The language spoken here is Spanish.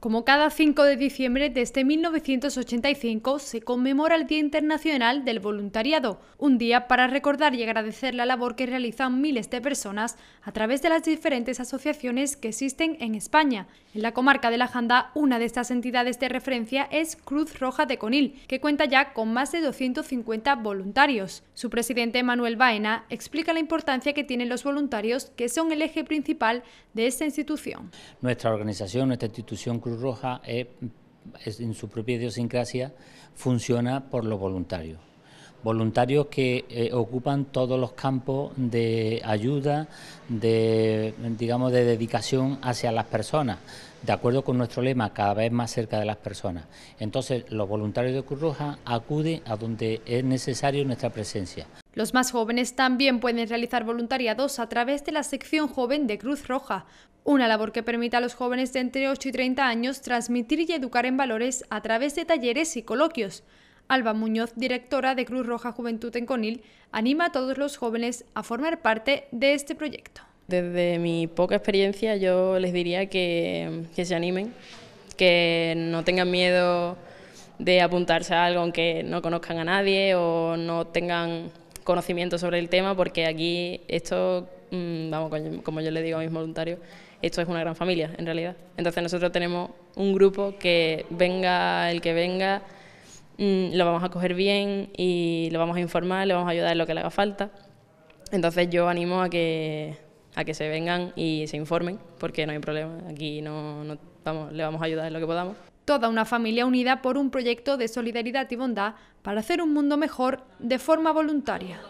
Como cada 5 de diciembre de este 1985 se conmemora el Día Internacional del Voluntariado, un día para recordar y agradecer la labor que realizan miles de personas a través de las diferentes asociaciones que existen en España. En la comarca de la Janda, una de estas entidades de referencia es Cruz Roja de Conil, que cuenta ya con más de 250 voluntarios. Su presidente Manuel Baena explica la importancia que tienen los voluntarios, que son el eje principal de esta institución. Nuestra organización, nuestra institución Roja, eh, es, en su propia idiosincrasia, funciona por lo voluntario voluntarios que eh, ocupan todos los campos de ayuda, de, digamos, de dedicación hacia las personas, de acuerdo con nuestro lema, cada vez más cerca de las personas. Entonces, los voluntarios de Cruz Roja acuden a donde es necesario nuestra presencia. Los más jóvenes también pueden realizar voluntariados a través de la sección joven de Cruz Roja, una labor que permite a los jóvenes de entre 8 y 30 años transmitir y educar en valores a través de talleres y coloquios. Alba Muñoz, directora de Cruz Roja Juventud en Conil, anima a todos los jóvenes a formar parte de este proyecto. Desde mi poca experiencia yo les diría que, se animen, que no tengan miedo de apuntarse a algo aunque no conozcan a nadie o no tengan conocimiento sobre el tema, porque aquí esto, mm, como yo le digo a mis voluntarios, esto es una gran familia en realidad. Entonces nosotros tenemos un grupo que venga el que venga, Mm, lo vamos a coger bien y lo vamos a informar, le vamos a ayudar en lo que le haga falta. Entonces yo animo a que, se vengan y se informen, porque no hay problema, aquí no, le vamos a ayudar en lo que podamos. Toda una familia unida por un proyecto de solidaridad y bondad para hacer un mundo mejor de forma voluntaria.